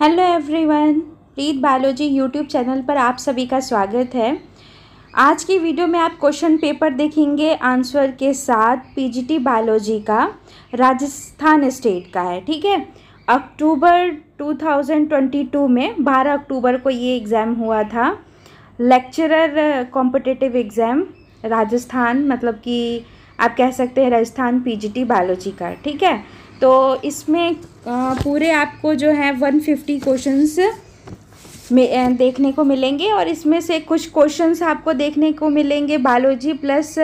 Hello everyone Preet biology YouTube channel पर आप सभी का स्वागत है आज की वीडियो में आप क्वेश्चन पेपर देखेंगे आंसर के साथ पीजीटी बायोलॉजी का राजस्थान स्टेट का है ठीक है अक्टूबर 2022 में 12 अक्टूबर को ये एग्ज़ाम हुआ था लेक्चरर कॉम्पिटिटिव एग्ज़ाम राजस्थान मतलब कि आप कह सकते हैं राजस्थान पीजीटी बायोलॉजी का ठीक है तो इसमें पूरे आपको जो है 150 फिफ्टी में देखने को मिलेंगे और इसमें से कुछ क्वेश्चंस आपको देखने को मिलेंगे बायोलॉजी प्लस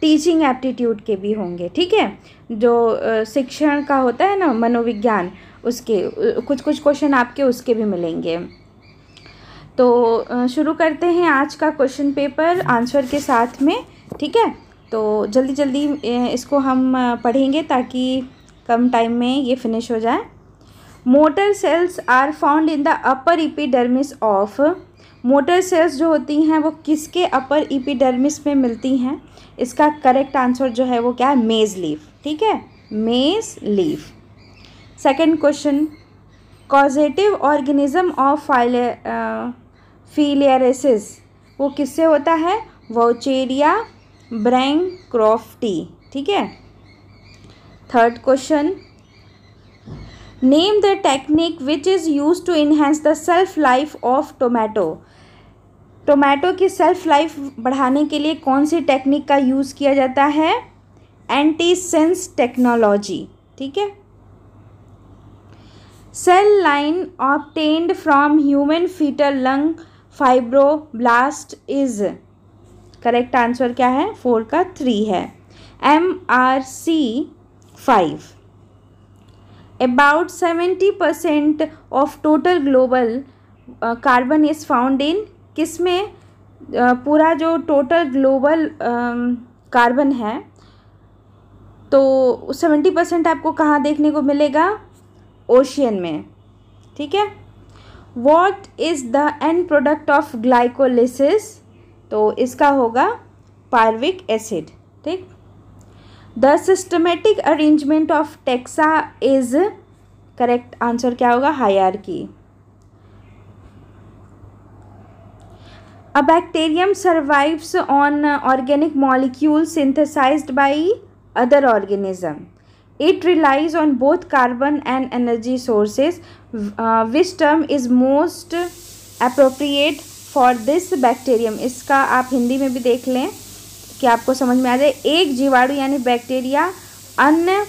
टीचिंग एप्टीट्यूड के भी होंगे ठीक है जो शिक्षण का होता है ना मनोविज्ञान उसके कुछ कुछ क्वेश्चन आपके उसके भी मिलेंगे तो शुरू करते हैं आज का क्वेश्चन पेपर आंसर के साथ में ठीक है तो जल्दी जल्दी इसको हम पढ़ेंगे ताकि कम टाइम में ये फिनिश हो जाए motor cells are found in the upper epidermis of motor cells जो होती हैं वो किसके अपर इपीडर्मिस में मिलती हैं इसका करेक्ट आंसर जो है वो क्या है मेज़ लीफ ठीक है maize leaf second question causative organism of filaria filariasis वो किससे होता है वोचेरिया ब्रैंक क्रॉफ्टी ठीक है third question name the technique which is use to enhance the self life of tomato tomato की सेल्फ लाइफ बढ़ाने के लिए कौन सी टेक्निक का यूज़ किया जाता है एंटी सेंस टेक्नोलॉजी ठीक है cell line obtained from human foetal lung fibroblast is correct answer क्या है फोर का थ्री है M R C five about seventy of total global global carbon is found in किस में पूरा जो टोटल ग्लोबल कार्बन है तो सेवेंटी परसेंट आपको कहाँ देखने को मिलेगा ओशियन में ठीक है what is the end product of glycolysis तो इसका होगा पार्विक एसिड ठीक the systematic arrangement of taxa is correct answer क्या होगा हायर की a bacterium survives on organic molecule synthesize by other organism it relies on both carbon and energy sources which term is most appropriate for this bacterium इसका आप हिंदी में भी देख लें कि आपको समझ में आ जाए एक जीवाणु यानी बैक्टीरिया अन्य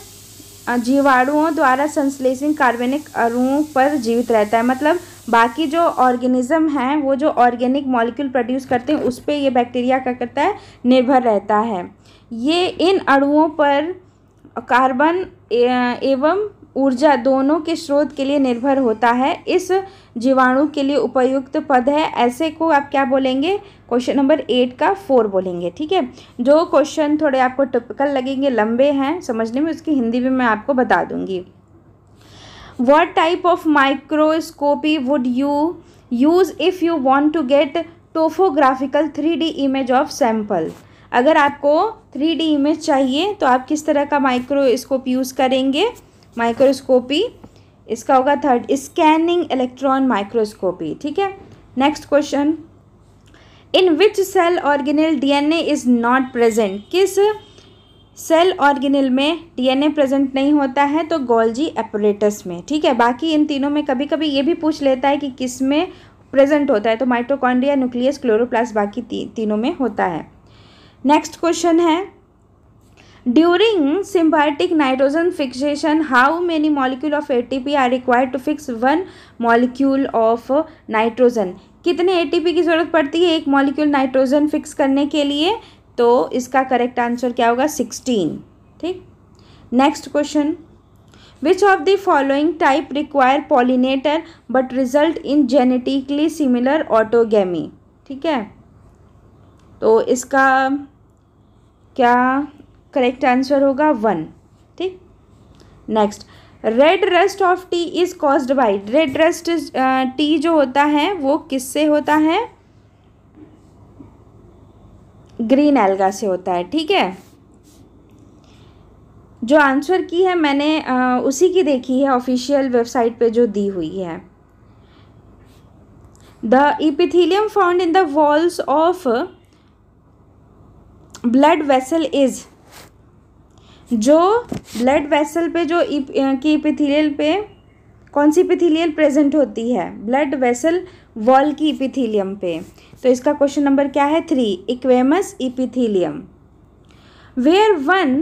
जीवाणुओं द्वारा संश्लेषित कार्बनिक अणुओं पर जीवित रहता है मतलब बाकी जो ऑर्गेनिज्म हैं वो जो ऑर्गेनिक मॉलिक्यूल प्रोड्यूस करते हैं उस पर ये बैक्टीरिया क्या करता है निर्भर रहता है ये इन अणुओं पर कार्बन एवं ऊर्जा दोनों के स्रोत के लिए निर्भर होता है इस जीवाणु के लिए उपयुक्त पद है ऐसे को आप क्या बोलेंगे क्वेश्चन नंबर एट का फोर बोलेंगे ठीक है जो क्वेश्चन थोड़े आपको टिपिकल लगेंगे लंबे हैं समझने में उसकी हिंदी भी मैं आपको बता दूंगी what type of microscopy would you use if you want to get topographical three D image of sample अगर आपको थ्री डी इमेज चाहिए तो आप किस तरह का माइक्रोस्कोप यूज़ करेंगे माइक्रोस्कोपी इसका होगा थर्ड स्कैनिंग इलेक्ट्रॉन माइक्रोस्कोपी ठीक है next question in which cell organelle DNA is not present किस सेल ऑर्गेनिल में डीएनए प्रेजेंट नहीं होता है तो गोल्जी एपरेटस में ठीक है बाकी इन तीनों में कभी कभी ये भी पूछ लेता है कि किस में प्रेजेंट होता है तो माइट्रोकॉन्ड्रिया न्यूक्लियस क्लोरोप्लास्ट बाकी ती, तीनों में होता है नेक्स्ट क्वेश्चन है during symbiotic nitrogen fixation how many molecule of A T P are required to fix one molecule of nitrogen कितने ए टी पी की जरूरत पड़ती है एक मॉलिक्यूल नाइट्रोजन फिक्स करने के लिए तो इसका करेक्ट आंसर क्या होगा सिक्सटीन ठीक next question which of the following type require pollinator but result in genetically similar autogamy ठीक है तो इसका क्या करेक्ट आंसर होगा वन ठीक next red rust of tea is caused by red rust tea जो होता है वो किससे होता है ग्रीन एल्गा से होता है ठीक है जो आंसर की है मैंने आ, uh, उसी की देखी है ऑफिशियल वेबसाइट पे जो दी हुई है the epithelium found in the walls of blood vessel is जो ब्लड वेसल पे जो e की इपिथीलियल पे कौन सी इपिथीलियल प्रेजेंट होती है ब्लड वेसल वॉल की इपिथीलियम पे तो इसका क्वेश्चन नंबर क्या है three squamous epithelium where one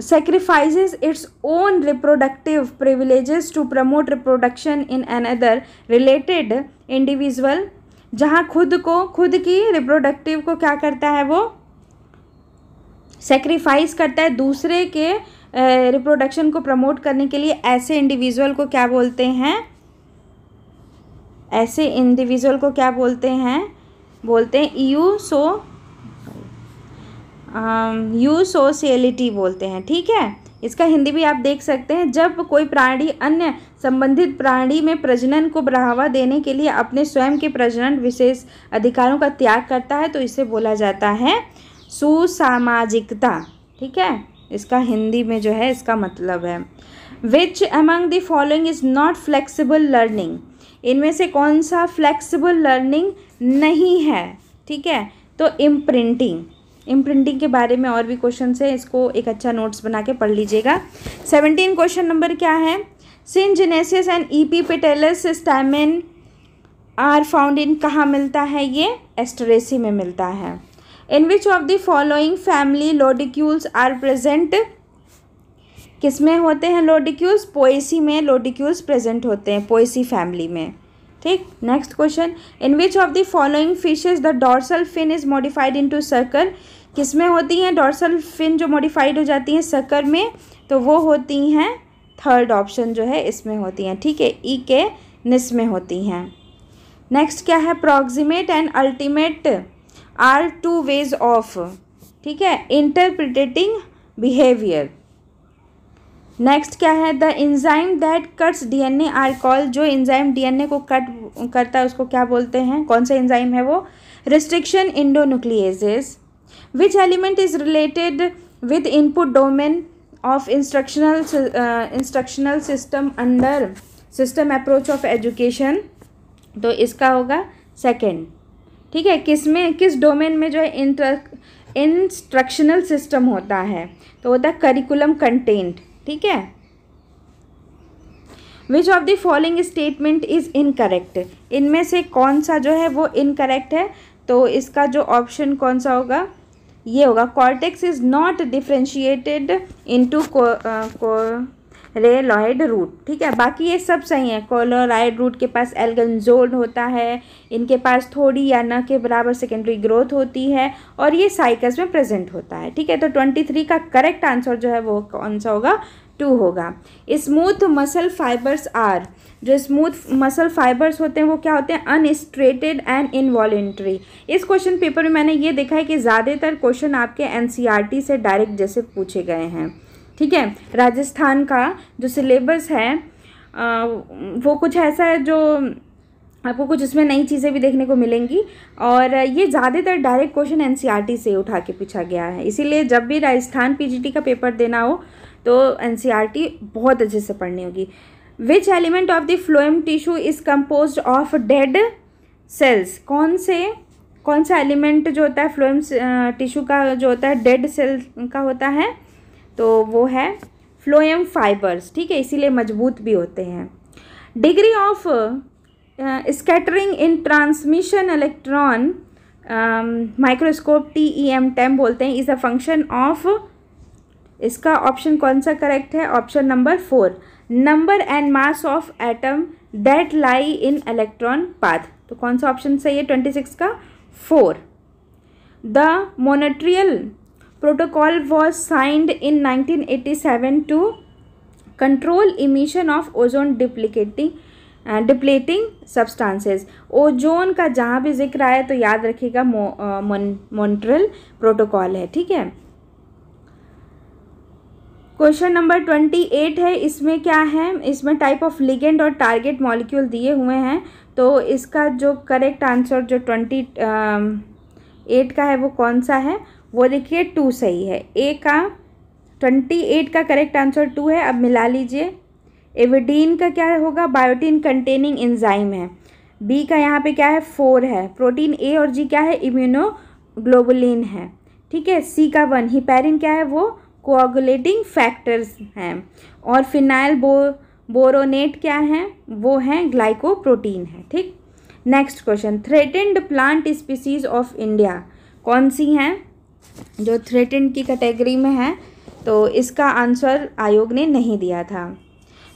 its own reproductive privileges to promote reproduction in an other related individual जहाँ खुद को खुद की रिप्रोडक्टिव को क्या करता है वो सेक्रीफाइस करता है दूसरे के रिप्रोडक्शन को प्रमोट करने के लिए ऐसे इंडिविजुअल को क्या बोलते हैं ऐसे इंडिविजुअल को क्या बोलते हैं बोलते हैं यू सो यू सोशलिटी बोलते हैं ठीक है इसका हिंदी भी आप देख सकते हैं जब कोई प्राणी अन्य संबंधित प्राणी में प्रजनन को बढ़ावा देने के लिए अपने स्वयं के प्रजनन विशेष अधिकारों का त्याग करता है तो इसे बोला जाता है सुसामाजिकता ठीक है इसका हिंदी में जो है इसका मतलब है which among the following is not flexible learning इनमें से कौन सा फ्लेक्सिबल लर्निंग नहीं है ठीक है तो इम्प्रिंटिंग इम्प्रिंटिंग के बारे में और भी क्वेश्चन है इसको एक अच्छा नोट्स बना के पढ़ लीजिएगा सेवनटीन क्वेश्चन नंबर क्या है syngenesis and epipetalous stamen are found in कहाँ मिलता है ये एस्टरेसी में मिलता है in which of the following family lodicules are present किस में होते हैं लोडिक्यूल्स पोएसी में लोडिक्यूल्स प्रेजेंट होते हैं पोएसी फैमिली में ठीक next question in which of the following fishes the dorsal fin is modified to circle किस में होती हैं डॉर्सल फिन जो मॉडिफाइड हो जाती हैं सर्कल में तो वो होती हैं थर्ड ऑप्शन जो है इसमें होती हैं ठीक है ई e के निस में होती हैं नेक्स्ट क्या है proximate and ultimate are two ways of ठीक है इंटरप्रिटेटिंग बिहेवियर नेक्स्ट क्या है the enzyme that cuts DNA are call जो इंजाइम डीएनए को कट करता है उसको क्या बोलते हैं कौन सा इंजाइम है वो restriction endo endonucleases which element is related with input domain of instructional instructional system under system approach of education तो इसका होगा सेकेंड ठीक है किस में किस डोमेन में जो है इंट्र इंस्ट्रक्शनल सिस्टम होता है तो होता है करिकुलम कंटेंट ठीक है which of the following statement is incorrect इनमें से कौन सा जो है वो इनकरेक्ट है तो इसका जो ऑप्शन कौन सा होगा ये होगा cortex is not differentiated into coralloid root ठीक है बाकी ये सब सही है कोलोराइड रूट के पास एल्गनजोल होता है इनके पास थोड़ी या न के बराबर सेकेंडरी ग्रोथ होती है और ये साइकस में प्रेजेंट होता है ठीक है तो ट्वेंटी थ्री का करेक्ट आंसर जो है वो कौन सा होगा टू होगा स्मूथ मसल फाइबर्स आर जो स्मूथ मसल फाइबर्स होते हैं वो क्या होते हैं अनस्ट्रेटेड एंड इनवॉलेंट्री इस क्वेश्चन पेपर में मैंने ये देखा है कि ज़्यादातर क्वेश्चन आपके एन e से डायरेक्ट जैसे पूछे गए हैं ठीक है राजस्थान का जो सिलेबस है आ, वो कुछ ऐसा है जो आपको कुछ इसमें नई चीज़ें भी देखने को मिलेंगी और ये ज़्यादातर डायरेक्ट क्वेश्चन एन से उठा के पूछा गया है इसीलिए जब भी राजस्थान पी का पेपर देना हो तो एन e बहुत अच्छे से पढ़नी होगी which element of the phloem tissue is compose of dead cells कौन से कौन सा एलिमेंट जो होता है फ्लोएम टिश्यू का जो होता है डेड सेल का होता है तो वो है फ्लोएम फाइबर्स ठीक है इसीलिए मजबूत भी होते हैं degree of scattering in transmission electron microscope T E M TEM बोलते हैं इज़ अ फंक्शन ऑफ इसका ऑप्शन कौन सा करेक्ट है option number four number and mass of atom that lie in electron path तो कौन सा ऑप्शन सही है ट्वेंटी सिक्स का four the Montreal protocol was signed in 1987 to control emission of ozone duplicating depleting substances ozone का जहाँ भी जिक्र आया तो याद रखिएगा मोन्ट्रल प्रोटोकॉल है ठीक है क्वेश्चन नंबर ट्वेंटी एट है इसमें क्या है इसमें टाइप ऑफ लिगेंड और टारगेट मॉलिक्यूल दिए हुए हैं तो इसका जो करेक्ट आंसर जो ट्वेंटी एट का है वो कौन सा है वो देखिए टू सही है ए का ट्वेंटी एट का करेक्ट आंसर टू है अब मिला लीजिए एविडीन का क्या होगा बायोटीन कंटेनिंग एंजाइम है बी का यहाँ पे क्या है फोर है प्रोटीन ए और जी क्या है इम्यूनोग्लोबुलिन है ठीक है सी का वन हिपेरिन क्या है वो कोआगुलेटिंग फैक्टर्स हैं और फिनाइल बो बोरोनेट क्या है वो है ग्लाइकोप्रोटीन है ठीक next question threatened plant species of India कौन सी हैं जो थ्रेटन की कैटेगरी में है तो इसका आंसर आयोग ने नहीं दिया था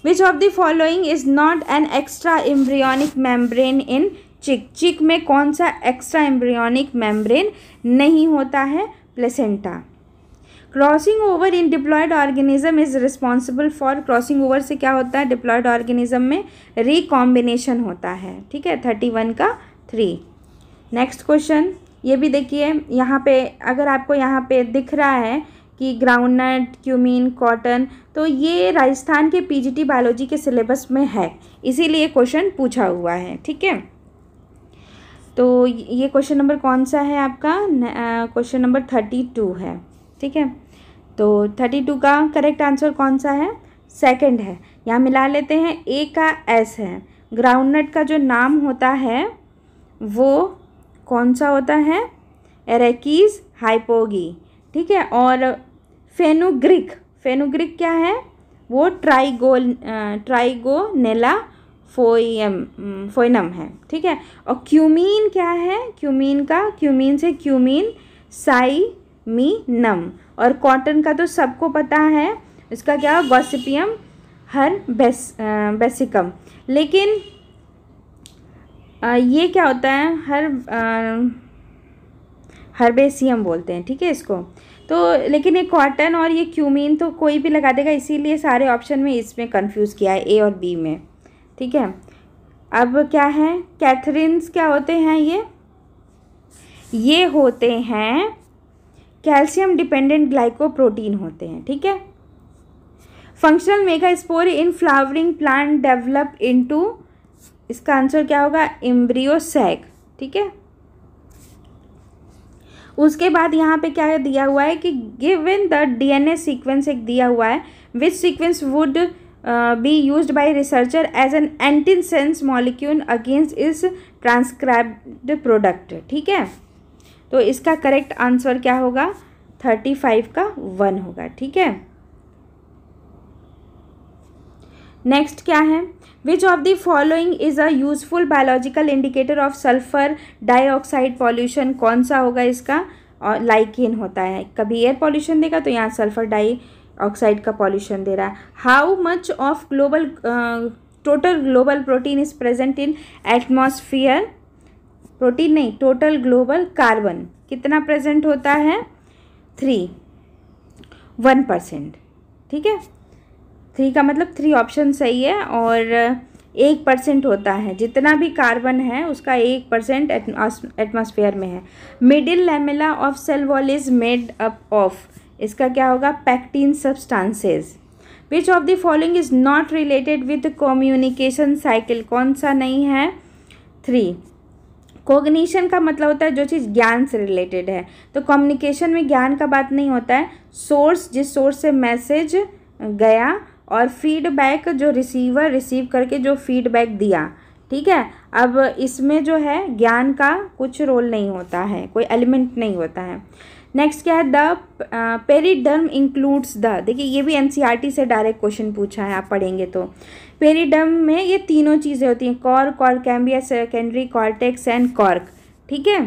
which of the following is not an extra embryonic membrane in chick chick में कौन सा एक्स्ट्रा एम्ब्रियनिक मेम्ब्रेन नहीं होता है placenta crossing over in diploid organism is responsible for crossing over से क्या होता है डिप्लॉयड ऑर्गेनिज्म में रिकॉम्बिनेशन होता है ठीक है थर्टी वन का थ्री नेक्स्ट क्वेश्चन ये भी देखिए यहाँ पे अगर आपको यहाँ पे दिख रहा है कि ग्राउंडनट क्यूमिन कॉटन तो ये राजस्थान के पीजीटी बायोलॉजी के सिलेबस में है इसीलिए क्वेश्चन पूछा हुआ है ठीक है तो ये क्वेश्चन नंबर कौन सा है आपका क्वेश्चन नंबर थर्टी टू है ठीक है तो थर्टी टू का करेक्ट आंसर कौन सा है सेकंड है यहाँ मिला लेते हैं ए का एस है ग्राउंडनट का जो नाम होता है वो कौन सा होता है एरेकीज हाइपोगी ठीक है और फेनुग्रिक फेनुग्रिक क्या है वो ट्राइगो ट्राइगोनेला फोएम फोइनम है ठीक है और क्यूमीन क्या है क्यूमीन का क्यूमीन से क्यूमीन साई मी नम और कॉटन का तो सबको पता है इसका क्या गॉसिपियम हर बेस बेसिकम लेकिन ये क्या होता है हर हर्बेसियम बोलते हैं ठीक है इसको तो लेकिन ये कॉटन और ये क्यूमिन तो कोई भी लगा देगा इसीलिए सारे ऑप्शन में इसमें कंफ्यूज किया है ए और बी में ठीक है अब क्या है कैथरीन्स क्या होते हैं ये ये होते हैं कैल्शियम डिपेंडेंट ग्लाइकोप्रोटीन होते हैं ठीक है functional megaspore in flowering plant develop into इसका आंसर क्या होगा एम्ब्रियो सैक ठीक है उसके बाद यहाँ पे क्या दिया हुआ है कि गिवन द डीएनए सीक्वेंस एक दिया हुआ है which sequence would be use by researcher as an antisense molecule against इस ट्रांसक्राइब्ड प्रोडक्ट ठीक है तो इसका करेक्ट आंसर क्या होगा थर्टी फाइव का वन होगा ठीक है नेक्स्ट क्या है which of the following is a useful biological indicator of sulphur dioxide pollution कौन सा होगा इसका और लाइकिन होता है कभी एयर पॉल्यूशन देगा तो यहाँ सल्फर डाई ऑक्साइड का पॉल्यूशन दे रहा है how much of global total global protein is present in atmosphere protein नहीं टोटल ग्लोबल कार्बन कितना प्रेजेंट होता है थ्री वन परसेंट ठीक है थ्री का मतलब थ्री ऑप्शन सही है और एक परसेंट होता है जितना भी कार्बन है उसका एक परसेंट एटमोसफेयर में है middle lamella of cell wall is made up of इसका क्या होगा pectin substances which of the following is not related with communication cycle कौन सा नहीं है थ्री कोग्निशन का मतलब होता है जो चीज़ ज्ञान से रिलेटेड है तो कम्युनिकेशन में ज्ञान का बात नहीं होता है सोर्स जिस सोर्स से मैसेज गया और फीडबैक जो रिसीवर रिसीव करके जो फीडबैक दिया ठीक है अब इसमें जो है ज्ञान का कुछ रोल नहीं होता है कोई एलिमेंट नहीं होता है नेक्स्ट क्या है द पेरीडर्म इंक्लूड्स द देखिए ये भी एन e से डायरेक्ट क्वेश्चन पूछा है आप पढ़ेंगे तो पेरीडर्म में ये तीनों चीज़ें होती हैं cork cork cambia secondary cortex and cork ठीक है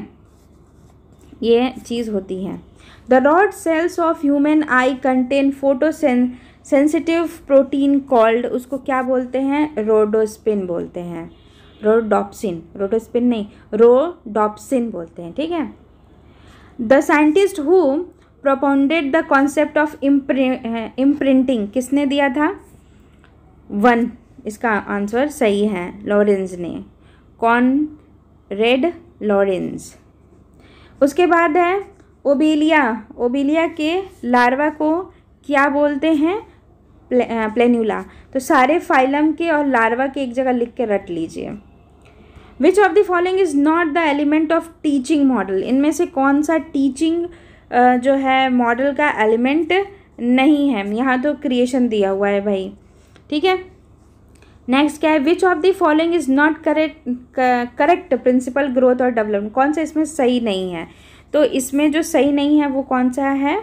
ये चीज़ होती है the rod cells of human eye contain photosens sensitive protein called उसको क्या बोलते हैं रोडोस्पिन बोलते हैं रोडोप्सिन रोडोस्पिन नहीं रोडोप्सिन बोलते हैं ठीक है the scientist who propounded the concept of imprinting किसने दिया था वन इसका आंसर सही है लॉरेंस ने कॉन रेड लॉरेंस उसके बाद है ओबेलिया ओबेलिया के लार्वा को क्या बोलते हैं प्लेन्यूला तो सारे फाइलम के और लार्वा के एक जगह लिख के रट लीजिए which of the following is not the element of teaching model इनमें से कौन सा टीचिंग जो है मॉडल का एलिमेंट नहीं है यहाँ तो क्रिएशन दिया हुआ है भाई ठीक है नेक्स्ट क्या है which of the following is not correct correct principle growth और डेवलपमेंट कौन सा इसमें सही नहीं है तो इसमें जो सही नहीं है वो कौन सा है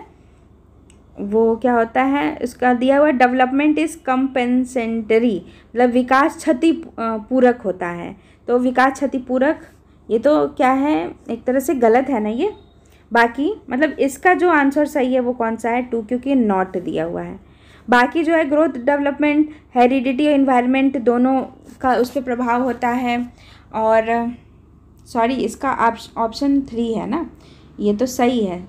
वो क्या होता है इसका दिया हुआ डेवलपमेंट इज़ कंपेंसेंटरी मतलब विकास क्षति पूरक होता है तो विकास क्षति पूरक ये तो क्या है एक तरह से गलत है ना ये बाकी मतलब इसका जो आंसर सही है वो कौन सा है टू क्योंकि नॉट दिया हुआ है बाकी जो है ग्रोथ डेवलपमेंट हेरिडिटी और इन्वायरमेंट दोनों का उस पर प्रभाव होता है और सॉरी इसका ऑप्शन थ्री है ना ये तो सही है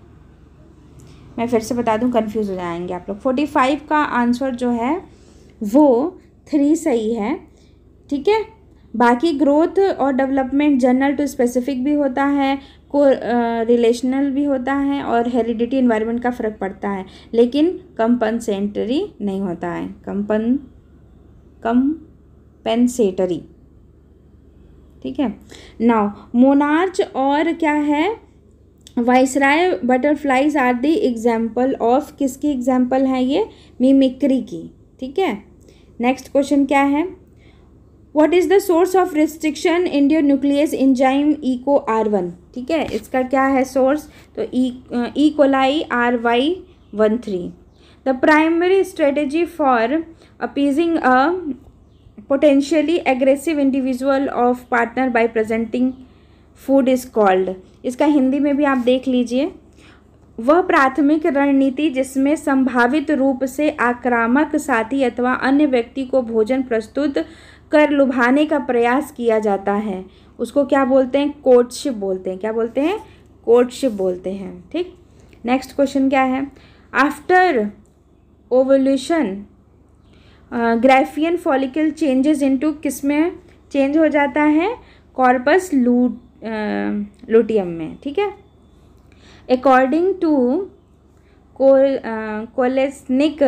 मैं फिर से बता दूँ कन्फ्यूज़ हो जाएंगे आप लोग फोर्टी फाइव का आंसर जो है वो थ्री सही है ठीक है बाकी ग्रोथ और डेवलपमेंट जनरल टू स्पेसिफिक भी होता है को रिलेशनल भी होता है और हेरिडिटी इन्वायरमेंट का फ़र्क पड़ता है लेकिन कंपनसेंटरी नहीं होता है कंपन कंपेंसेटरी ठीक है नाउ मोनार्च और क्या है viceroy butterflies are the example of किसकी एग्जाम्पल है ये मिमिक्री की ठीक है नेक्स्ट क्वेश्चन क्या है what is the source of restriction endonuclease enzyme Eco R one ठीक है इसका क्या है सोर्स तो E coli R Y one three the primary strategy for appeasing a potentially aggressive individual of partner by presenting food is called इसका हिंदी में भी आप देख लीजिए वह प्राथमिक रणनीति जिसमें संभावित रूप से आक्रामक साथी अथवा अन्य व्यक्ति को भोजन प्रस्तुत कर लुभाने का प्रयास किया जाता है उसको क्या बोलते हैं कोटशिप बोलते हैं क्या बोलते हैं कोटशिप बोलते हैं ठीक नेक्स्ट क्वेश्चन क्या है after ovulation graafian follicle changes into किस में चेंज हो जाता है कॉर्पस लूट लुटियम में ठीक है according to Kolesnik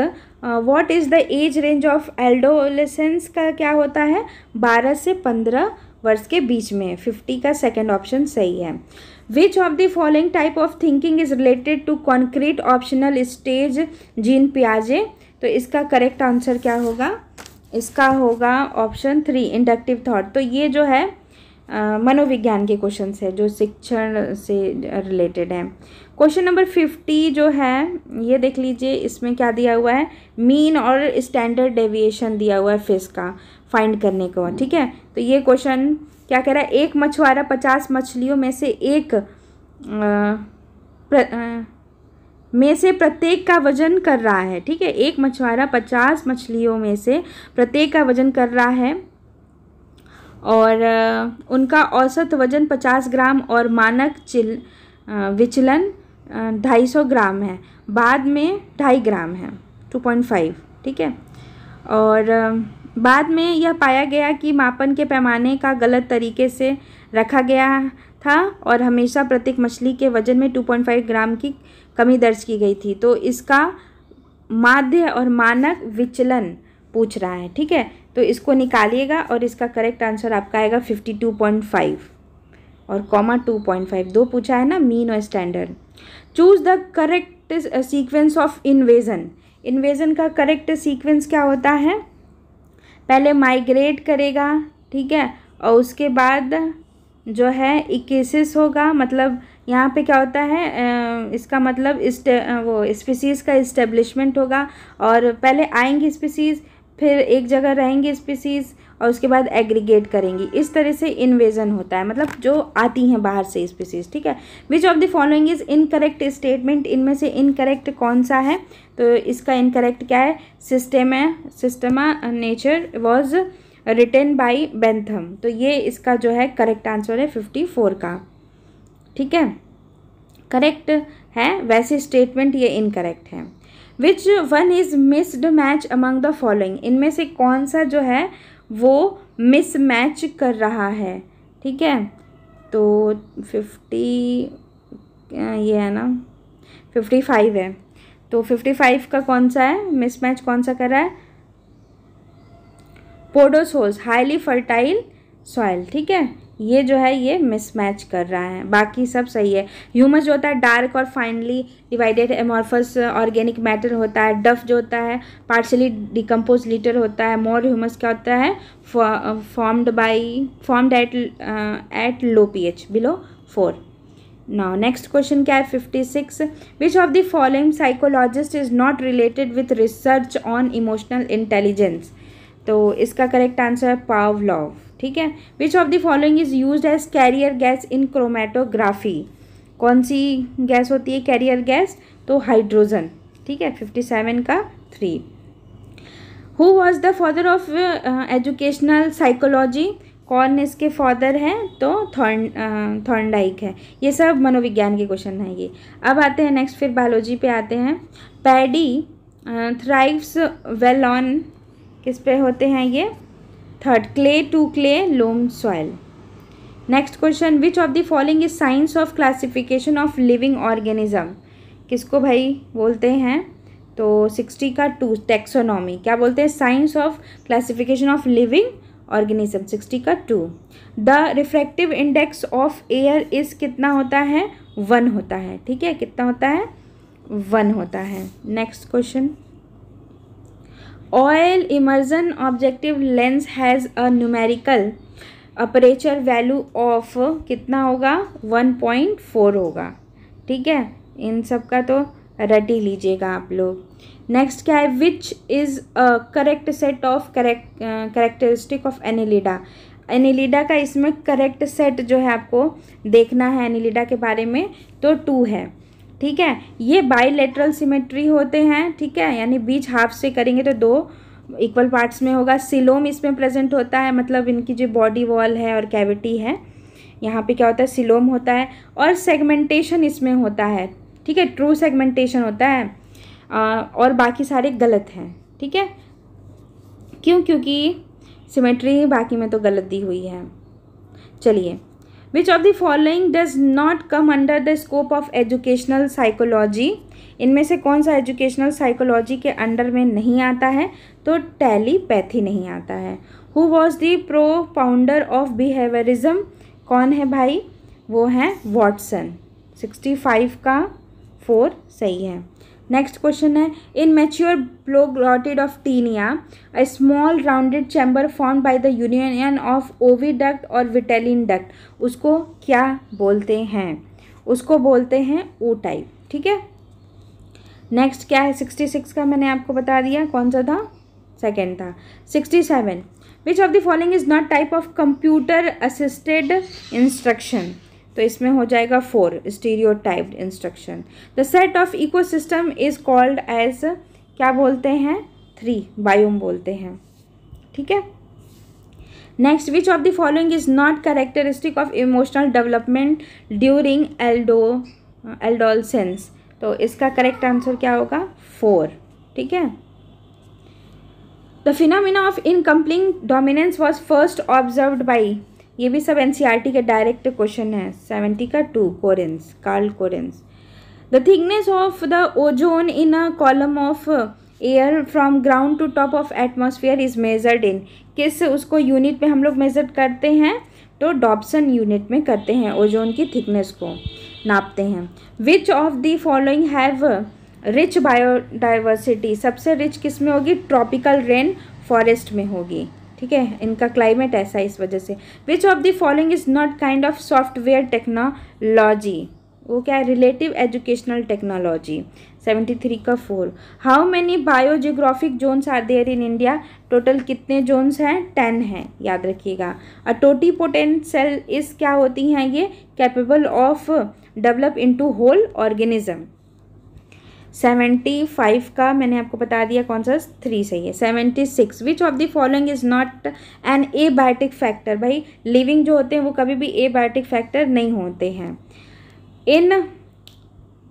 what is the age range of adolescence का क्या होता है बारह से पंद्रह वर्ष के बीच में फिफ्टी का सेकेंड ऑप्शन सही है which of the following type of thinking is related to concrete optional stage Jean पियाजे तो इसका करेक्ट आंसर क्या होगा इसका होगा ऑप्शन थ्री इंडक्टिव थाट तो ये जो है मनोविज्ञान के क्वेश्चन है जो शिक्षण से रिलेटेड हैं क्वेश्चन नंबर फिफ्टी जो है ये देख लीजिए इसमें क्या दिया हुआ है मीन और स्टैंडर्ड डेविएशन दिया हुआ है फिश का फाइंड करने को ठीक है तो ये क्वेश्चन क्या कह रहा है एक मछुआरा पचास मछलियों में से एक में से प्रत्येक का वजन कर रहा है ठीक है एक मछुआरा पचास मछलियों में से प्रत्येक का वजन कर रहा है और उनका औसत वज़न 50 ग्राम और मानक चिल विचलन ढाई सौ ग्राम है बाद में ढाई ग्राम है टू पॉइंट फाइव ठीक है और बाद में यह पाया गया कि मापन के पैमाने का गलत तरीके से रखा गया था और हमेशा प्रत्येक मछली के वज़न में टू पॉइंट फाइव ग्राम की कमी दर्ज की गई थी तो इसका माध्य और मानक विचलन पूछ रहा है ठीक है तो इसको निकालिएगा और इसका करेक्ट आंसर आपका आएगा फिफ्टी टू पॉइंट फाइव और कॉमा टू पॉइंट फाइव दो पूछा है ना मीन और standard choose the correct sequence of invasion invasion का करेक्ट सीक्वेंस क्या होता है पहले माइग्रेट करेगा ठीक है और उसके बाद जो है इक्कीसिस होगा मतलब यहाँ पे क्या होता है इसका मतलब इस्टे वो स्पीसीज़ का इस्टेब्लिशमेंट होगा और पहले आएंगी स्पीसीज़ फिर एक जगह रहेंगी स्पीसीज़ और उसके बाद एग्रीगेट करेंगी इस तरह से इन्वेजन होता है मतलब जो आती हैं बाहर से स्पीसीज ठीक है which of the following is incorrect statement इनमें से इनकरेक्ट कौन सा है तो इसका इनकरेक्ट क्या है सिस्टम है Systema Nature was written by Bentham तो ये इसका जो है करेक्ट आंसर है फिफ्टी फोर का ठीक है करेक्ट है वैसे स्टेटमेंट ये इनकरेक्ट है which one is missed match among the following इनमें से कौन सा जो है वो मिस मैच कर रहा है ठीक है तो फिफ्टी ये है ना फिफ्टी फाइव है तो फिफ्टी फाइव का कौन सा है मिस मैच कौन सा कर रहा है पोडोसोस हाईली फर्टाइल सॉइल ठीक है ये जो है ये मिसमैच कर रहा है बाकी सब सही है ह्यूमस जो होता है डार्क और finely divided amorphous organic matter होता है डफ जो होता है पार्शली डिकम्पोज लीटर होता है मोर ह्यूमस क्या होता है formed by formed at at low P H below four now next question क्या है fifty six which of the following psychologist is not related with research on emotional intelligence तो इसका correct answer है Pavlov ठीक है which of the following is use as carrier gas in chromatography कौन सी gas होती है कैरियर गैस तो हाइड्रोजन ठीक है फिफ्टी सेवन का three who was the father of educational psychology कौन इसके फादर हैं तो थॉर्न थॉर्नडाइक uh, है ये सब मनोविज्ञान के क्वेश्चन हैं ये अब आते हैं नेक्स्ट फिर बायोलॉजी पे आते हैं पैडी थ्राइव्स वेल ऑन किस पे होते हैं ये third clay two clay loam soil next question which of the following is science of classification of living organism किसको भाई बोलते हैं तो सिक्सटी का टू टेक्सोनॉमी क्या बोलते हैं science of classification of living organism sixty का two the refractive index of air is कितना होता है वन होता है ठीक है कितना होता है वन होता है next question oil immersion objective lens has a numerical aperture value of कितना होगा वन पॉइंट फोर होगा ठीक है इन सब का तो रटी लीजिएगा आप लोग नेक्स्ट क्या है which is a correct set of correct characteristic of annelida annelida का इसमें करेक्ट सेट जो है आपको देखना है एनिलिडा के बारे में तो टू है ठीक है ये बाईलेटरल सिमेट्री होते हैं ठीक है यानी बीच हाफ से करेंगे तो दो इक्वल पार्ट्स में होगा सिलोम इसमें प्रेजेंट होता है मतलब इनकी जो बॉडी वॉल है और कैविटी है यहाँ पे क्या होता है सिलोम होता है और सेगमेंटेशन इसमें होता है ठीक है ट्रू सेगमेंटेशन होता है आ, और बाकी सारे गलत हैं ठीक है क्यों क्योंकि सिमेट्री बाकी में तो गलत दी हुई है चलिए which of the following does not come under the scope of educational psychology इनमें से कौन सा एजुकेशनल साइकोलॉजी के अंडर में नहीं आता है तो टेलीपैथी नहीं आता है who was the propounder of behaviourism कौन है भाई वो है वॉटसन सिक्सटी फाइव का फोर सही है नेक्स्ट क्वेश्चन है in mature proglottid of Taenia a small rounded chamber form by the union of oviduct और विटेलिन डक्ट उसको क्या बोलते हैं उसको बोलते हैं ओ टाइप ठीक है नेक्स्ट क्या है सिक्सटी सिक्स का मैंने आपको बता दिया कौन सा था सेकेंड था sixty seven which of the following is not type of computer assisted instruction तो इसमें हो जाएगा four stereotyped instruction the set of ecosystem is called as क्या बोलते हैं थ्री बायोम बोलते हैं ठीक है next which of the following is not characteristic of emotional development during एल्डो एल्डोलसेंस तो इसका करेक्ट आंसर क्या होगा फोर ठीक है the phenomena of incomplete dominance was first observe by ये भी सब एन e के डायरेक्ट क्वेश्चन है सेवेंटी का two Correns Carl Correns the thickness of the ozone in a column of air from ground to top of atmosphere is measured in किस उसको unit में हम लोग मेजर करते हैं तो डॉप्सन यूनिट में करते हैं ओजोन की थिकनेस को नापते हैं which of the following have rich biodiversity सबसे रिच किस में होगी ट्रॉपिकल रेन फॉरेस्ट में होगी ठीक है इनका क्लाइमेट ऐसा है इस वजह से which of the following is not kind of software technology वो क्या है relative educational technology seventy three का four how many biogeographic zones are there in India total कितने जोन्स हैं टेन हैं याद रखिएगा और टोटी पोटेंट सेल इस क्या होती हैं ये capable of develop into whole organism seventy five का मैंने आपको बता दिया कौन सा थ्री सही है seventy six which of the following is not an abiotic factor भाई लिविंग जो होते हैं वो कभी भी ए बायोटिक फैक्टर नहीं होते हैं इन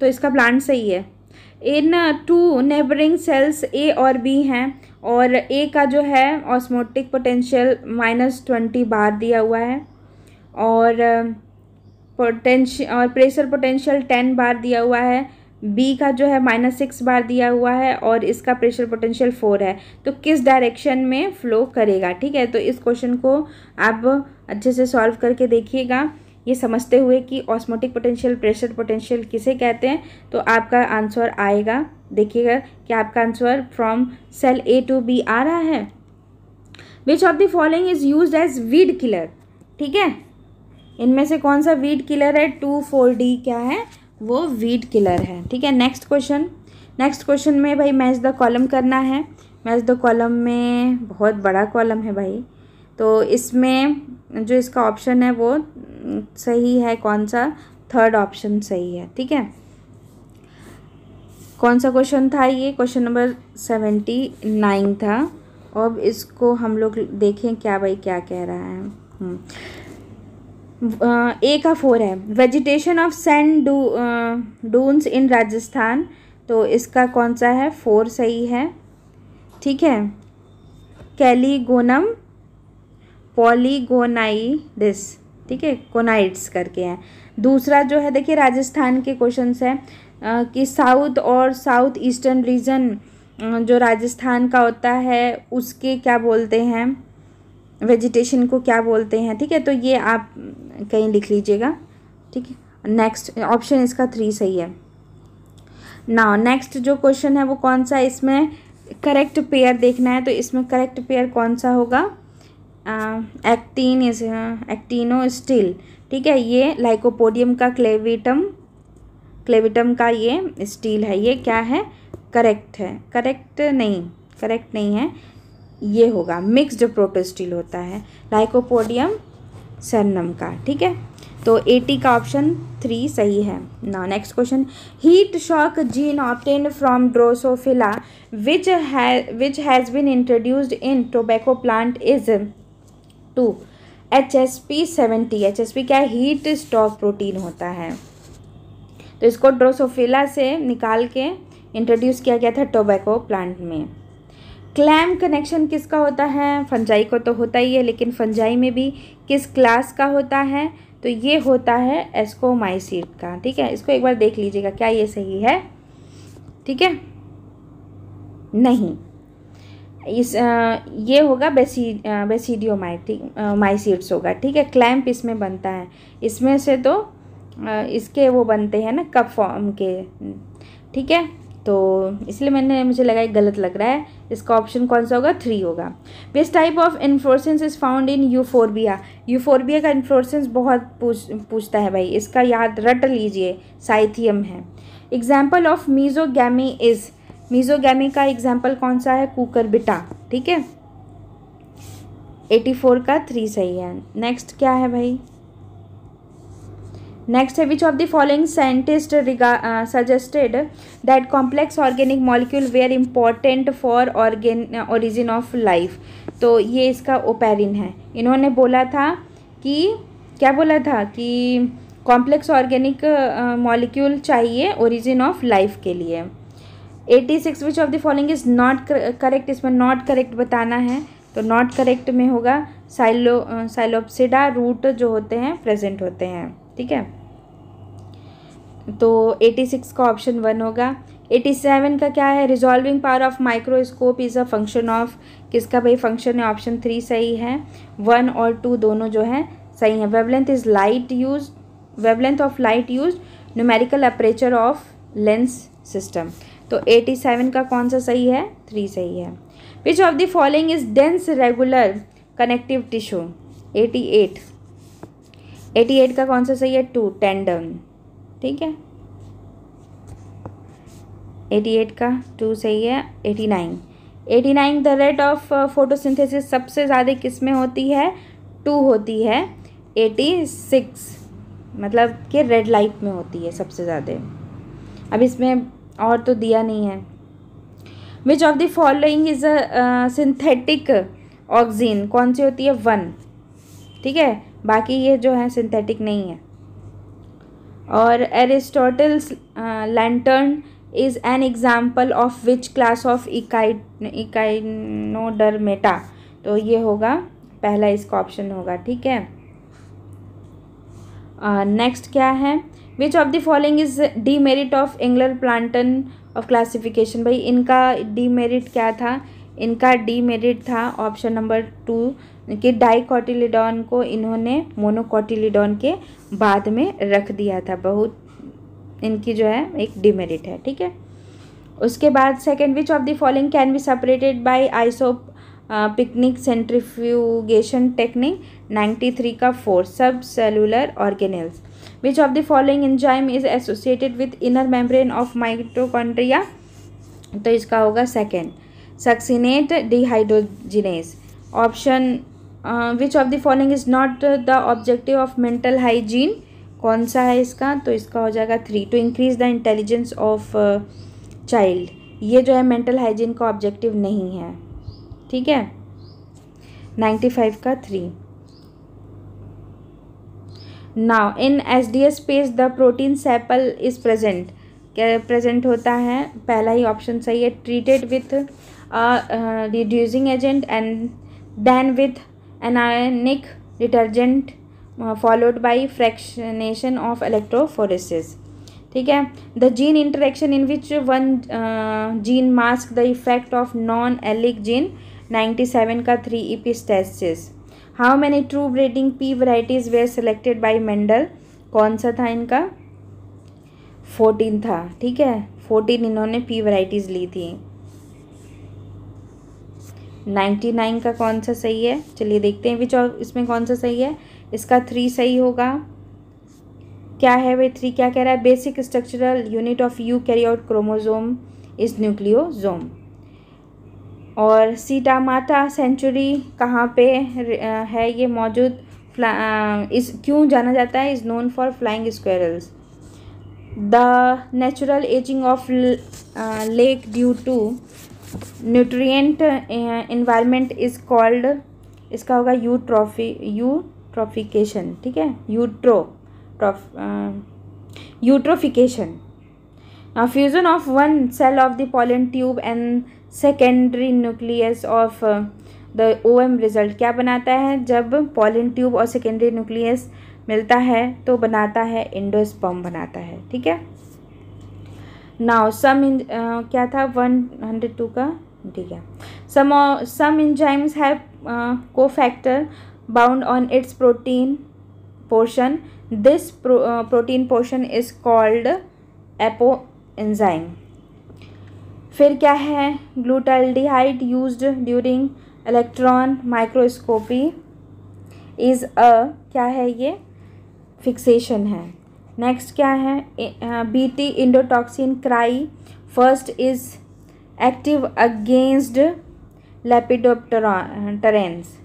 तो इसका प्लांट सही है in two neighbouring cells A और बी हैं और ए का जो है osmotic potential minus twenty bar दिया हुआ है और पोटेंश uh, और प्रेशर पोटेंशियल टेन बार दिया हुआ है बी का जो है माइनस सिक्स बार दिया हुआ है और इसका प्रेशर पोटेंशियल फोर है तो किस डायरेक्शन में फ्लो करेगा ठीक है तो इस क्वेश्चन को आप अच्छे से सॉल्व करके देखिएगा ये समझते हुए कि ऑस्मोटिक पोटेंशियल प्रेशर पोटेंशियल किसे कहते हैं तो आपका आंसर आएगा देखिएगा कि आपका answer from cell A to B आ रहा है which of the following is use as weed killer ठीक है इनमें से कौन सा वीड किलर है टू फोर डी क्या है वो वीड किलर है ठीक है नेक्स्ट क्वेश्चन नेक्स्ट क्वेश्चन में भाई मैच द कॉलम करना है मैच द कॉलम में बहुत बड़ा कॉलम है भाई तो इसमें जो इसका ऑप्शन है वो सही है कौन सा थर्ड ऑप्शन सही है ठीक है कौन सा क्वेश्चन था ये क्वेश्चन नंबर सेवेंटी नाइन था अब इसको हम लोग देखें क्या भाई क्या कह रहा है हम्म। ए का फोर है vegetation of sand dunes in Rajasthan तो इसका कौन सा है फोर सही है ठीक है कैलीगोनम पॉलीगोनाइडिस ठीक है कोनाइड्स करके हैं दूसरा जो है देखिए राजस्थान के क्वेश्चंस है कि साउथ और साउथ ईस्टर्न रीजन जो राजस्थान का होता है उसके क्या बोलते हैं वेजिटेशन को क्या बोलते हैं ठीक है तो ये आप कहीं लिख लीजिएगा ठीक है नेक्स्ट ऑप्शन इसका थ्री सही है ना नेक्स्ट जो क्वेश्चन है वो कौन सा इसमें करेक्ट पेयर देखना है तो इसमें करेक्ट पेयर कौन सा होगा एक्टीन इज एक्टीनो स्टील ठीक है ये लाइकोपोडियम का क्लेविटम क्लेविटम का ये स्टील है ये क्या है करेक्ट है करेक्ट नहीं करेक्ट नहीं है ये होगा मिक्स्ड प्रोटोस्टील होता है लाइकोपोडियम सरनम का ठीक है तो एटी का ऑप्शन थ्री सही है ना next question heat shock gene obtained from drosophila which है which has been introduced in tobacco plant is two H S P seventy H S P क्या है हीट स्टॉक प्रोटीन होता है तो इसको ड्रोसोफिला से निकाल के इंट्रोड्यूस किया गया था टोबैको प्लांट में क्लैम कनेक्शन किसका होता है फंजाई को तो होता ही है लेकिन फंजाई में भी किस क्लास का होता है तो ये होता है एस्कोमाइसिट का ठीक है इसको एक बार देख लीजिएगा क्या ये सही है ठीक है नहीं इस आ, ये होगा बेसी बेसिडियो माइसिड्स होगा ठीक है क्लैम्प इसमें बनता है इसमें से तो आ, इसके वो बनते हैं ना कप फॉर्म के ठीक है तो इसलिए मैंने मुझे लगा ये गलत लग रहा है इसका ऑप्शन कौन सा होगा थ्री होगा best type of inflorescence is found in euphorbia euphorbia का इन्फ्लोरसेंस बहुत पूछ पूछता है भाई इसका याद रट लीजिए साइथियम है एग्जाम्पल ऑफ मीज़ोगी इज़ मीज़ोगी का एग्जाम्पल कौन सा है कुकर बिटा ठीक है एटी फोर का थ्री सही है नेक्स्ट क्या है भाई नेक्स्ट है which of the following scientist रिगा suggested that complex organic molecule were important for organ origin of life तो ये इसका ओपेरिन है इन्होंने बोला था कि क्या बोला था कि कॉम्प्लेक्स ऑर्गेनिक मॉलिक्यूल चाहिए ओरिजिन ऑफ लाइफ के लिए eighty six which of the following is not correct इसमें नॉट करेक्ट बताना है तो नॉट करेक्ट में होगा साइलो साइलोपसिडा रूट जो होते हैं प्रेजेंट होते हैं ठीक है तो 86 का ऑप्शन वन होगा 87 का क्या है resolving power of microscope is a function of किसका भाई फंक्शन है ऑप्शन थ्री सही है वन और टू दोनों जो है सही है wavelength is light used wavelength of light used numerical aperture of lens system तो 87 का कौन सा सही है थ्री सही है which of the following is dense regular connective tissue 88 eighty eight का कौन सा सही है टू टेंडन ठीक है एटी एट का टू सही है eighty nine eighty nine the rate of photosynthesis सबसे ज़्यादा किस में होती है टू होती है एटी सिक्स मतलब कि रेड लाइट में होती है सबसे ज़्यादा अब इसमें और तो दिया नहीं है which of the following is a synthetic auxin कौन सी होती है वन ठीक है बाकी ये जो है सिंथेटिक नहीं है और Aristotle's lantern is an example of which class of इकाई इकाइनोडरमेटा तो ये होगा पहला इसका ऑप्शन होगा ठीक है नेक्स्ट uh, क्या है which of the following is demerit of Engler Prantl of classification भाई इनका डी मेरिट क्या था इनका डीमेरिट था ऑप्शन नंबर टू कि डाइकॉटिलिडॉन को इन्होंने मोनोकॉटिलिडॉन के बाद में रख दिया था बहुत इनकी जो है एक डिमेरिट है ठीक है उसके बाद second which of the following can be separated by isopycnic centrifugation technique 93 का four subcellular organelles which of the following enzyme is associated with inner membrane of mitochondria तो इसका होगा second succinate dehydrogenase option uh, which of the following is not the objective of mental hygiene कौन सा है इसका तो इसका हो जाएगा three to increase the intelligence of child ये जो है मेंटल हाइजीन का ऑब्जेक्टिव नहीं है ठीक है नाइन्टी फाइव का three now in S D S space the protein sample is present क्या प्रेजेंट होता है पहला ही ऑप्शन सही है treated with a uh, reducing agent and then with anionic detergent uh, followed by fractionation of electrophoresis ठीक है the gene interaction in which one gene mask the effect of non allelic gene seven का three epistasis how many true breeding pea varieties were selected by Mendel कौन सा था इनका fourteen था ठीक है फोर्टीन इन्होंने पी वराइटीज़ ली थी नाइन्टी नाइन का कौन सा सही है चलिए देखते हैं विच और इसमें कौन सा सही है इसका थ्री सही होगा क्या है वे थ्री क्या कह रहा है basic structural unit of eukaryotic chromosome is nucleosome और सीटा माटा सेंचुरी कहाँ पे है ये मौजूद इस क्यों जाना जाता है is known for flying squirrels the natural aging of lake due to nutrient environment is called इसका होगा यू ट्रॉफिकेशन ठीक है eutro eutrophication fusion of one cell of the pollen tube and secondary nucleus of the O M result क्या बनाता है जब pollen tube और secondary nucleus मिलता है तो बनाता है इंडोस्पर्म बनाता है ठीक है नाउ सम इन क्या था वन हंड्रेड टू का ठीक है some some enzymes have cofactor bound on its protein portion this protein portion is called apoenzyme फिर क्या है glutaraldehyde used during electron microscopy is a क्या है ये फिक्सेशन है नेक्स्ट क्या है BT endotoxin cry first is active against lepidopterans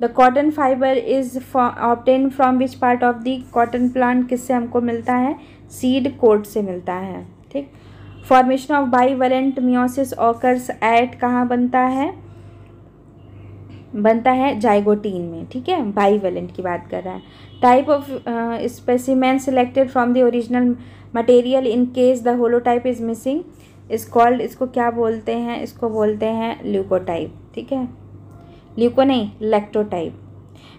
the cotton fibre is obtained from which part of the cotton plant किससे हमको मिलता है सीड कोट से मिलता है ठीक formation of bi bivalent meiosis occurs at कहाँ बनता है बनता है जाइगोटीन में ठीक है बाई की बात कर रहा है type of specimen selected from the original material in case the holotype is missing is called इसको क्या बोलते हैं इसको बोलते हैं ल्यूकोटाइप ठीक है ल्यूको नहीं lectotype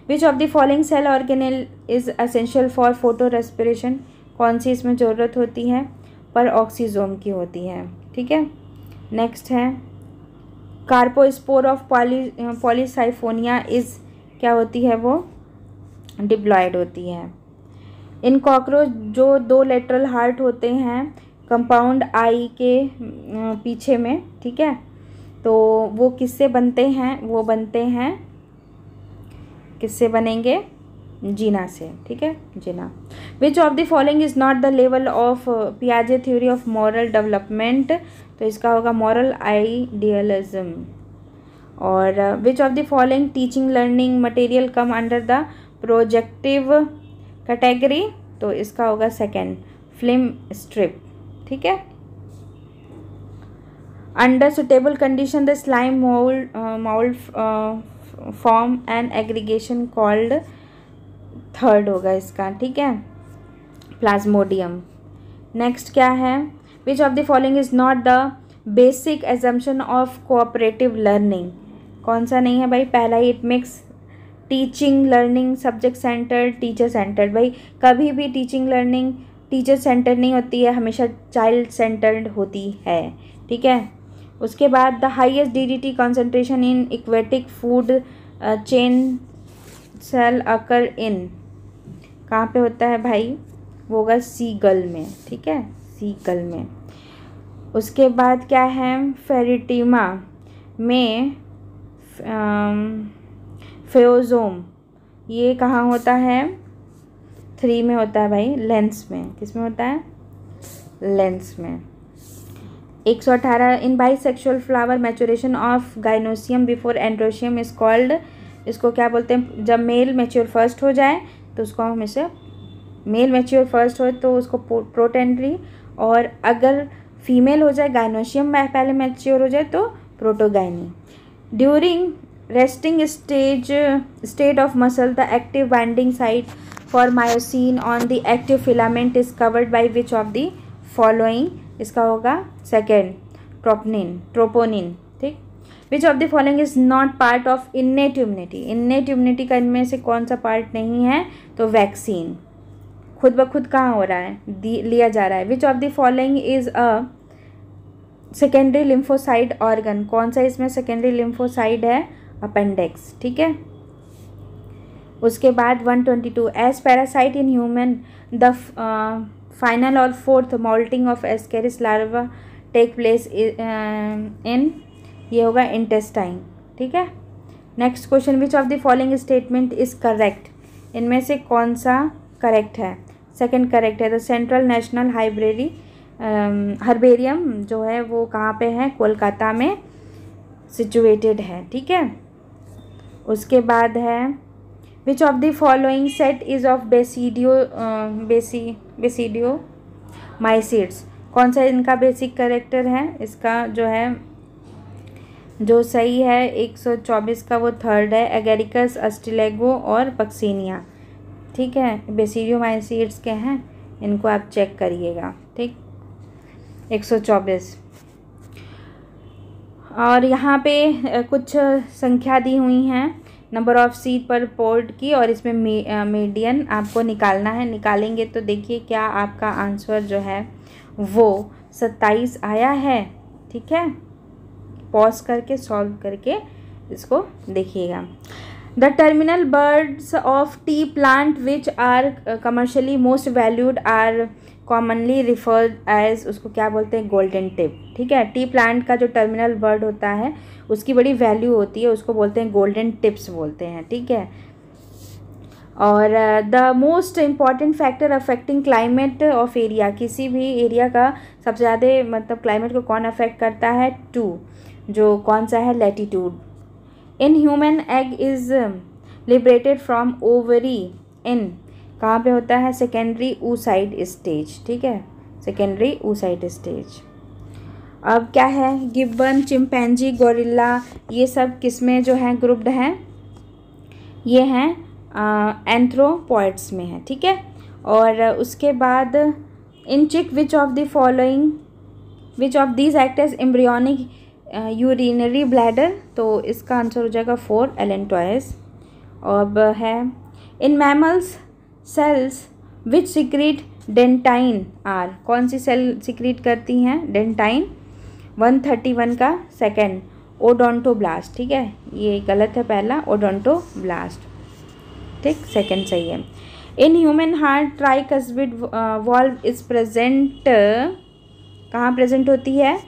which of the following cell organelle is essential for photorespiration कौन सी इसमें ज़रूरत होती है पर ऑक्सीजोम की होती है ठीक है नेक्स्ट है carpospore of poly polysiphonia is क्या होती है वो डिप्लॉयड होती है इन कॉकरोच जो दो लेटरल हार्ट होते हैं कंपाउंड आई के पीछे में ठीक है तो वो किससे बनते हैं वो बनते हैं किससे बनेंगे जीना से ठीक है जीना which of the following is not the level of पियाजे थ्योरी ऑफ मॉरल डेवलपमेंट तो इसका होगा मॉरल आइडियलिज्म और which of the following teaching learning material come under the projective category तो इसका होगा सेकेंड फिल्म स्ट्रिप ठीक है under suitable condition the slime mould mould form and aggregation called third होगा इसका ठीक है प्लाज्मोडियम नेक्स्ट क्या है which of the following is not the basic assumption of cooperative learning कौन सा नहीं है भाई पहला ही it makes teaching learning subject centre teacher centred भाई कभी भी टीचिंग लर्निंग टीचर सेंटर नहीं होती है हमेशा चाइल्ड सेंटर्ड होती है ठीक है उसके बाद the highest T concentration in aquatic food chain cell occur in कहाँ पे होता है भाई वो होगा सी में ठीक है सीकल में उसके बाद क्या है फेरिटिमा में फेजोम ये कहाँ होता है थ्री में होता है भाई लेंस में किस में होता है लेंस में एक सौ अठारह in bisexual flower maturation of gynoecium before androecium is called इसको क्या बोलते हैं जब मेल मेच्योर फर्स्ट हो जाए तो उसको हम इसे मेल मेच्योर फर्स्ट हो तो उसको प्रोटेंड्री और अगर फीमेल हो जाए गायनोशियम पहले मैच्योर हो जाए तो protogyny during resting stage state of muscle the actin binding site for myosin on the actin filament is covered by which of the following इसका होगा सेकेंड ट्रोपनिन ट्रोपोनिन ठीक which of the following is not part of innate immunity innate immunity का इनमें से कौन सा part नहीं है तो वैक्सीन खुद ब खुद कहाँ हो रहा है लिया जा रहा है which of the following is a secondary lymphoid organ कौन सा इसमें सेकेंडरी लिम्फोसाइड है अपेंडिक्स ठीक है उसके बाद 122 twenty two as parasite in human the final और fourth moulting of ascaris larva take place in ये होगा इंटेस्टाइन ठीक है next question which of the following statement is correct इनमें से कौन सा करेक्ट है सेकंड करेक्ट है तो सेंट्रल नेशनल हाइब्रेरी हर्बेरियम जो है वो कहाँ पे है कोलकाता में सिचुएटेड है ठीक है उसके बाद है which of the following set is of basidio basi basidiomycetes कौन सा इनका बेसिक करेक्टर है इसका जो है जो सही है 124 का वो थर्ड है एगेरिकस अस्टिलेगो और पक्सीनिया ठीक है बेसीडियोमाइन सीड्स के हैं इनको आप चेक करिएगा ठीक एक सौ चौबीस और यहाँ पे कुछ संख्या दी हुई हैं number of seat per port की और इसमें मीडियन आपको निकालना है निकालेंगे तो देखिए क्या आपका आंसर जो है वो सत्ताईस आया है ठीक है पॉज करके सॉल्व करके इसको देखिएगा the terminal buds of tea plant which are commercially most valued are commonly referred as उसको क्या बोलते हैं गोल्डन टिप ठीक है टी प्लांट का जो टर्मिनल बर्ड होता है उसकी बड़ी वैल्यू होती है उसको बोलते हैं गोल्डन टिप्स बोलते हैं ठीक है और the most important factor affecting climate of area किसी भी एरिया का सबसे ज़्यादा मतलब क्लाइमेट को कौन अफेक्ट करता है टू जो कौन सा है latitude in human egg is liberated from ovary in कहाँ पे होता है सेकेंडरी ऊसाइड स्टेज ठीक है सेकेंडरी ऊसाइड स्टेज अब क्या है गिब्बन चिमपैनजी गोरिल्ला ये सब किसमें जो है ग्रुप्ड हैं ये हैं एंथ्रोपोइट्स में है ठीक है और uh, उसके बाद in chick which of the following which of these act as embryonic urinary bladder तो इसका आंसर हो जाएगा फोर एलेंटॉयस अब है in mammals cells which secrete dentine are कौन सी सेल सिक्रीट करती हैं डेंटाइन वन थर्टी वन का सेकेंड ओडोंटो ब्लास्ट ठीक है ये गलत है पहला ओडोंटो ब्लास्ट ठीक सेकेंड सही है in human heart tricuspid valve is present कहाँ प्रेजेंट होती है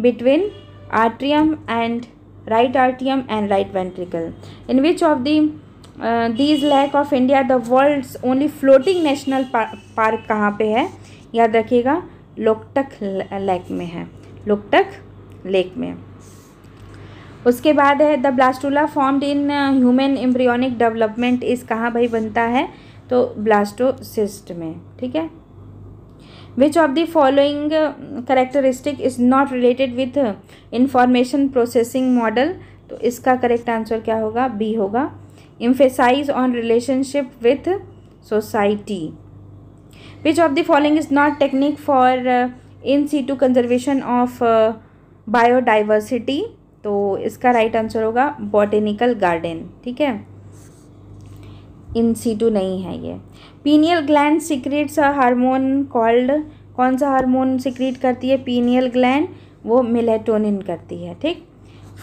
between atrium and right atrium and right ventricle in which of the uh, these lack of india the world's only floating national park kahan pe hai yaad rakhiyega loktak lake mein hai loktak lake mein उसके बाद है the blastula formed in human embryonic development is कहाँ भाई बनता है तो blastocyst में ठीक है which of the following characteristic is not related with information processing model तो इसका करेक्ट आंसर क्या होगा बी होगा emphasise on relationship with society which of the following is not technique for in situ conservation of biodiversity तो इसका right right answer होगा botanical garden ठीक है इन सीटू नहीं है ये पीनियल ग्लैंड सा हार्मोन कॉल्ड कौन सा हार्मोन सिक्रेट करती है पीनियल ग्लैंड वो मिलेटोनिन करती है ठीक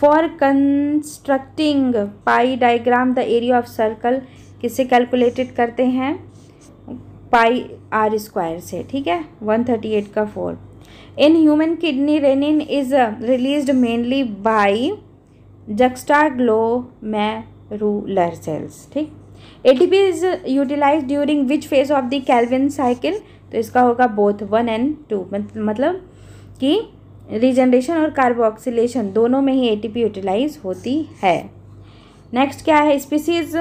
for constructing pie diagram the area of circle किससे कैलकुलेटेड करते हैं पाई आर स्क्वायर से ठीक है वन थर्टी एट का four in human kidney renin is release mainly by juxtaglomerular cells ठीक A T P is utilise during which phase of the Calvin cycle तो इसका होगा both one and to मतलब कि regeneration और carboxylation दोनों में ही ए टी पी यूटिलाइज होती है नेक्स्ट क्या है species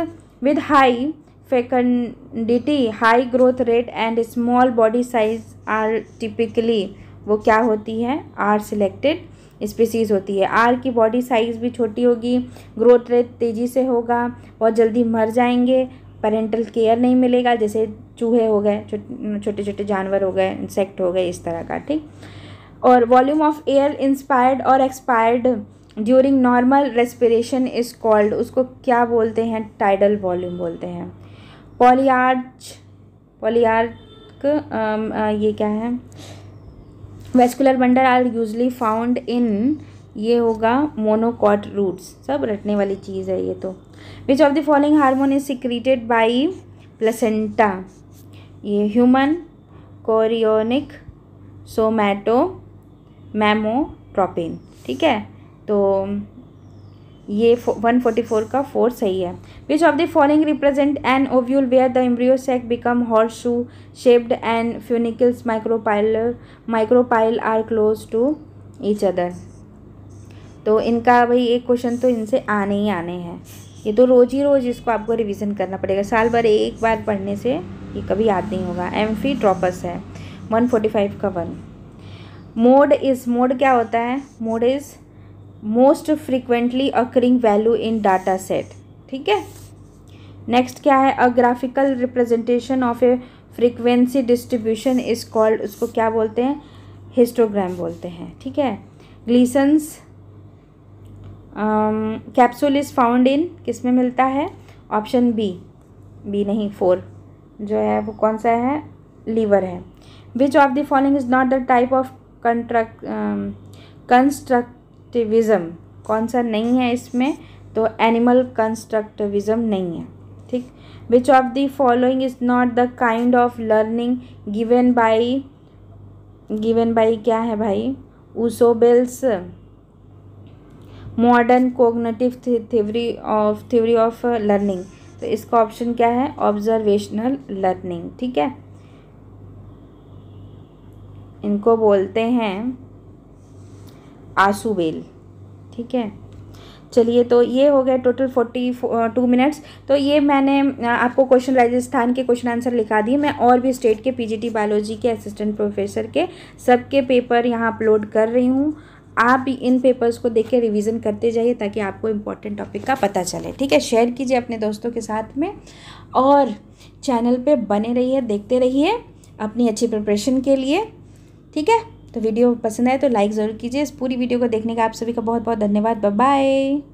with high fecundity high growth rate and small body size are typically वो क्या होती है आर सिलेक्टेड स्पीसीज़ होती है आर की बॉडी साइज़ भी छोटी होगी ग्रोथ रेट तेज़ी से होगा बहुत जल्दी मर जाएंगे पेरेंटल केयर नहीं मिलेगा जैसे चूहे हो गए छोटे छोटे जानवर हो गए इंसेक्ट हो गए इस तरह का ठीक और वॉल्यूम ऑफ एयर इंस्पायर्ड और expired during normal respiration is called उसको क्या बोलते हैं टाइडल वॉल्यूम बोलते हैं पॉलीआर्च पॉलीआर्क ये क्या है vascular bundle are usually found in ये होगा मोनोकॉट रूट्स सब रटने वाली चीज़ है ये तो which of the following hormone is secreted by placenta ये ह्यूमन कोरियोनिक सोमैटो मैमोट्रोपिन ठीक है तो ये 144 का फोर सही है which of the following represent an ovule where the embryo sac become horse shoe shaped and funicles micropyle micropyle are close to each other तो इनका भाई एक क्वेश्चन तो इनसे आने ही आने हैं ये तो रोज़ ही रोज़ इसको आपको रिविजन करना पड़ेगा साल भर एक बार पढ़ने से ये कभी याद नहीं होगा एम फी ट्रॉपस है वन फोर्टी फाइव का वन मोड इज़ मोड क्या होता है mode is most frequently occurring value in data set ठीक है नेक्स्ट क्या है a graphical representation of a frequency distribution is called उसको क्या बोलते हैं हिस्टोग्राम बोलते हैं ठीक है Glisson's capsule is found in किस में मिलता है ऑप्शन बी बी नहीं फोर जो है वो कौन सा है लीवर है which of the following is not the type of construct construct constructivism कौन सा नहीं है इसमें तो एनिमल कंस्ट्रक्टिविज़म नहीं है ठीक which of the following is not the kind of learning given by given by क्या है भाई Ausubel's modern cognitive theory of theory of learning तो इसका ऑप्शन क्या है ऑब्जर्वेशनल लर्निंग ठीक है इनको बोलते हैं बेल ठीक है चलिए तो ये हो गया टोटल फोर्टी टू मिनट्स तो ये मैंने आपको क्वेश्चन राजस्थान के क्वेश्चन आंसर लिखा दिए मैं और भी स्टेट के पीजीटी बायोलॉजी के असिस्टेंट प्रोफेसर के सबके पेपर यहाँ अपलोड कर रही हूँ आप इन पेपर्स को देख के रिविज़न करते जाइए ताकि आपको इम्पोर्टेंट टॉपिक का पता चले ठीक है शेयर कीजिए अपने दोस्तों के साथ में और चैनल पर बने रहिए देखते रहिए अपनी अच्छी प्रिपरेशन के लिए ठीक है तो वीडियो पसंद आए तो लाइक ज़रूर कीजिए इस पूरी वीडियो को देखने का आप सभी का बहुत बहुत धन्यवाद बाय